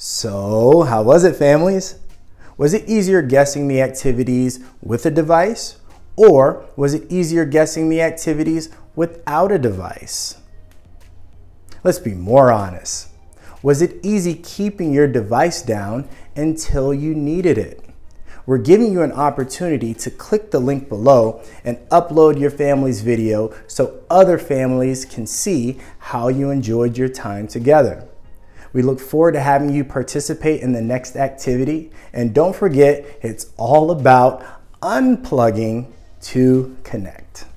So, how was it, families? Was it easier guessing the activities with a device, or was it easier guessing the activities without a device? Let's be more honest. Was it easy keeping your device down until you needed it? We're giving you an opportunity to click the link below and upload your family's video so other families can see how you enjoyed your time together. We look forward to having you participate in the next activity. And don't forget, it's all about unplugging to connect.